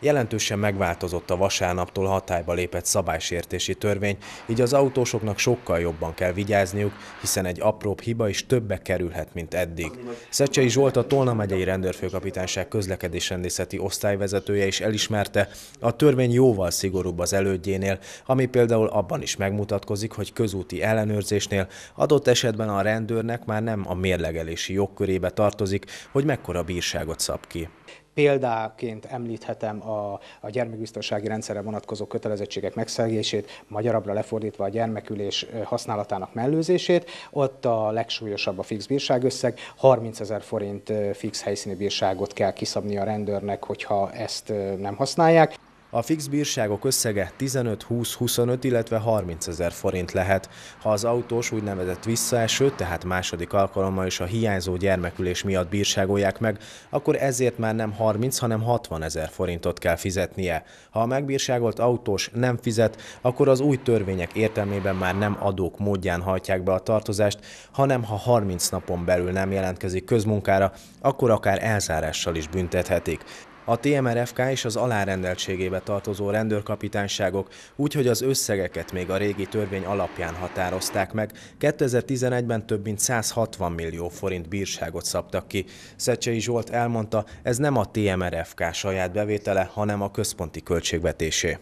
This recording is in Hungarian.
Jelentősen megváltozott a vasárnaptól hatályba lépett szabálysértési törvény, így az autósoknak sokkal jobban kell vigyázniuk, hiszen egy apróbb hiba is többe kerülhet, mint eddig. Szecsei Zsolt, a Tolna megyei rendőrfőkapitányság közlekedésrendészeti osztályvezetője is elismerte, a törvény jóval szigorúbb az elődjénél, ami például abban is megmutatkozik, hogy közúti ellenőrzésnél adott esetben a rendőrnek már nem a mérlegelési jogkörébe tartozik, hogy mekkora bírságot szab ki. Példáként említhetem a, a gyermekbiztonsági rendszerre vonatkozó kötelezettségek megszegését, magyarabbra lefordítva a gyermekülés használatának mellőzését. Ott a legsúlyosabb a fix bírságösszeg, 30 ezer forint fix helyszíni bírságot kell kiszabni a rendőrnek, hogyha ezt nem használják. A fix bírságok összege 15-20-25, illetve 30 ezer forint lehet. Ha az autós úgynevezett visszaeső, tehát második alkalommal is a hiányzó gyermekülés miatt bírságolják meg, akkor ezért már nem 30, hanem 60 ezer forintot kell fizetnie. Ha a megbírságolt autós nem fizet, akkor az új törvények értelmében már nem adók módján hajtják be a tartozást, hanem ha 30 napon belül nem jelentkezik közmunkára, akkor akár elzárással is büntethetik a TMRFK és az alárendeltségébe tartozó rendőrkapitányságok, úgyhogy az összegeket még a régi törvény alapján határozták meg. 2011-ben több mint 160 millió forint bírságot szabtak ki. Szecsei Zsolt elmondta, ez nem a TMRFK saját bevétele, hanem a központi költségvetésé.